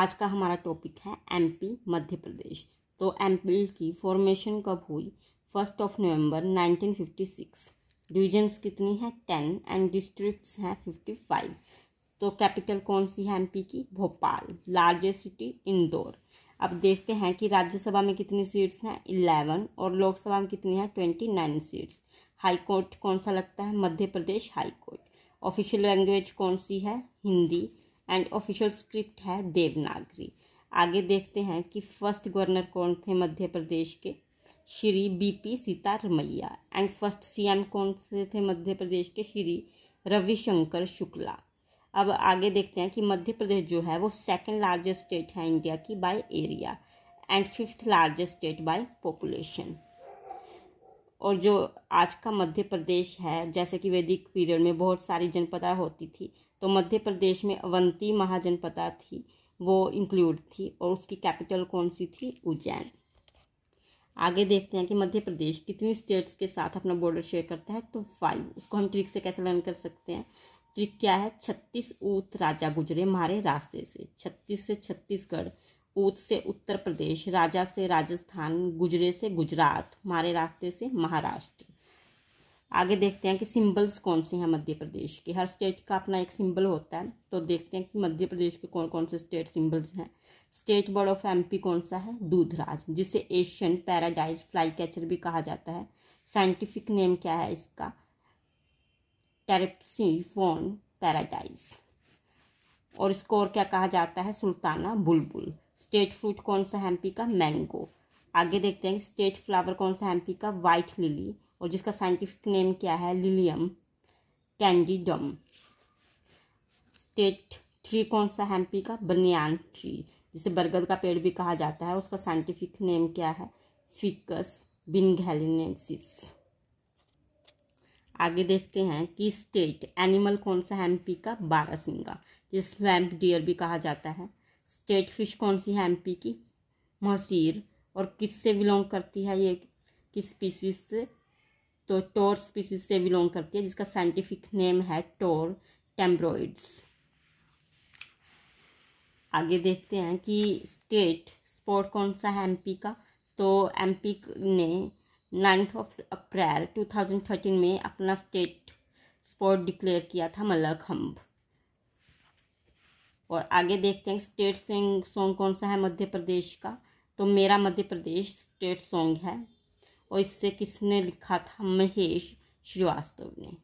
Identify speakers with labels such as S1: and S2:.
S1: आज का हमारा टॉपिक है एमपी मध्य प्रदेश तो एमपी की फॉर्मेशन कब हुई फर्स्ट ऑफ नवंबर 1956 डिवीजन्स कितनी है टेन एंड डिस्ट्रिक्ट्स हैं फिफ्टी फाइव तो कैपिटल कौन सी है एमपी की भोपाल लार्जेस्ट सिटी इंदौर अब देखते हैं कि राज्यसभा में कितनी सीट्स हैं इलेवन और लोकसभा में कितनी है twenty nine seats high court कौन सा लगता है Madhya Pradesh high court official language कौन सी है हिंदी एंड ऑफिशियल स्क्रिप्ट है देवनागरी आगे देखते हैं कि फर्स्ट गवर्नर कौन थे मध्य प्रदेश के Shri BP Sitaramayya and first CM कौन से थे मध्य प्रदेश के श्री रविशंकर शुक्ला अब आगे देखते हैं कि मध्य प्रदेश जो है वो सेकंड लार्जेस्ट स्टेट है इंडिया की by area and fifth largest state by population और जो आज का मध्य प्रदेश है जैसे कि वैदिक पीरियड में बहुत सारी जनपदा होती थी तो मध्य प्रदेश में अवंती महाजनपदा थी वो इंक्लूड थी और उसकी कैपिटल कौन सी थी उज्जैन आगे देखते हैं कि मध्य प्रदेश कितनी स्टेट्स के साथ अपना बॉर्डर शेयर करता है तो फाइव उसको हम ट्रिक से कैसे लर्न कर सकते हैं ट्रिक क्या है छत्तीस ऊत राजा गुजरे मारे रास्ते से छत्तीस से छत्तीसगढ़ ऊत से उत्तर प्रदेश राजा से राजस्थान गुजरे से गुजरात मारे रास्ते से महाराष्ट्र आगे देखते हैं कि सिंबल्स कौन से हैं मध्य प्रदेश के हर स्टेट का अपना एक सिंबल होता है तो देखते हैं कि मध्य प्रदेश के कौन कौन से स्टेट सिंबल्स हैं स्टेट बोर्ड ऑफ एमपी कौन सा है दूधराज जिसे एशियन पैराडाइज फ्लाई कैचर भी कहा जाता है साइंटिफिक नेम क्या है इसका टेरेप्सीफोन पैराडाइज और इसको और क्या कहा जाता है सुल्ताना बुलबुल स्टेट फ्रूट कौन सा है का मैंगो आगे देखते हैं स्टेट फ्लावर कौन सा है का वाइट लिली और जिसका साइंटिफिक नेम क्या है लिलियम कैंडीडम स्टेट ट्री कौन सा है का बनियान ट्री जिसे बरगद का पेड़ भी कहा जाता है उसका साइंटिफिक नेम क्या है फिकस बिनघेलिनेसिस आगे देखते हैं कि स्टेट एनिमल कौन सा है का बारासिंगा जिसे स्वैम्प डियर भी कहा जाता है स्टेट फिश कौन सी है एमपी की महसीर और किस से बिलोंग करती है ये किस स्पीसीज से तो टोर स्पीसीज से बिलोंग करती है जिसका साइंटिफिक नेम है टोर टेम्ब्रॉइड्स आगे देखते हैं कि स्टेट स्पोर्ट कौन सा है एमपी का तो एमपी ने नाइन्थ ऑफ अप्रैल 2013 में अपना स्टेट स्पोर्ट डिक्लेयर किया था मलखम्भ और आगे देखते हैं स्टेट सिंग सॉन्ग कौन सा है मध्य प्रदेश का तो मेरा मध्य प्रदेश स्टेट सॉन्ग है और इससे किसने लिखा था महेश श्रीवास्तव ने